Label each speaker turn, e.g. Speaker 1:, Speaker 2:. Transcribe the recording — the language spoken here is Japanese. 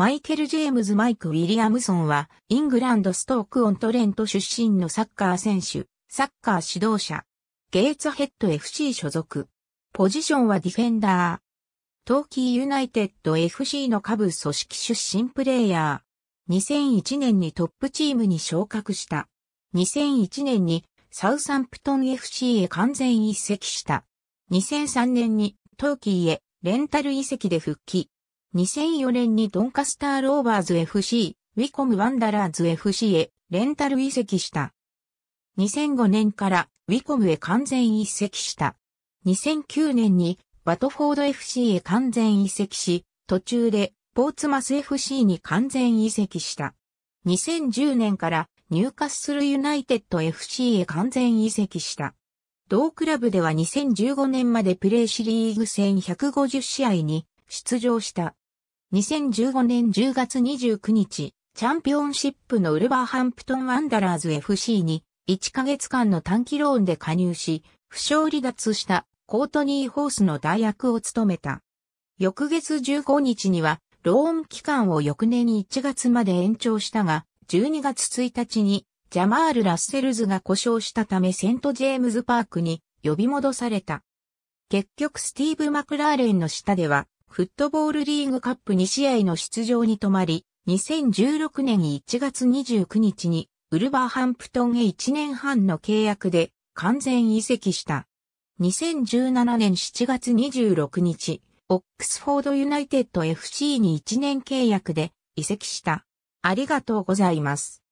Speaker 1: マイケル・ジェームズ・マイク・ウィリアムソンは、イングランド・ストーク・オン・トレント出身のサッカー選手、サッカー指導者、ゲイツヘッド FC 所属。ポジションはディフェンダー。トーキーユナイテッド FC の下部組織出身プレイヤー。2001年にトップチームに昇格した。2001年にサウサンプトン FC へ完全移籍した。2003年にトーキーへレンタル移籍で復帰。2004年にドンカスターローバーズ FC、ウィコムワンダラーズ FC へレンタル移籍した。2005年からウィコムへ完全移籍した。2009年にバトフォード FC へ完全移籍し、途中でポーツマス FC に完全移籍した。2010年からニューカッスルユナイテッド FC へ完全移籍した。同クラブでは2015年までプレーシリーグ戦150試合に出場した。2015年10月29日、チャンピオンシップのウルバーハンプトンワンダラーズ FC に1ヶ月間の短期ローンで加入し、負傷離脱したコートニー・ホースの代役を務めた。翌月15日には、ローン期間を翌年1月まで延長したが、12月1日にジャマール・ラッセルズが故障したためセント・ジェームズ・パークに呼び戻された。結局スティーブ・マクラーレンの下ではフットボールリーグカップ2試合の出場に止まり、2016年1月29日にウルバーハンプトンへ1年半の契約で完全移籍した。2017年7月26日、オックスフォードユナイテッド FC に1年契約で移籍した。ありがとうございます。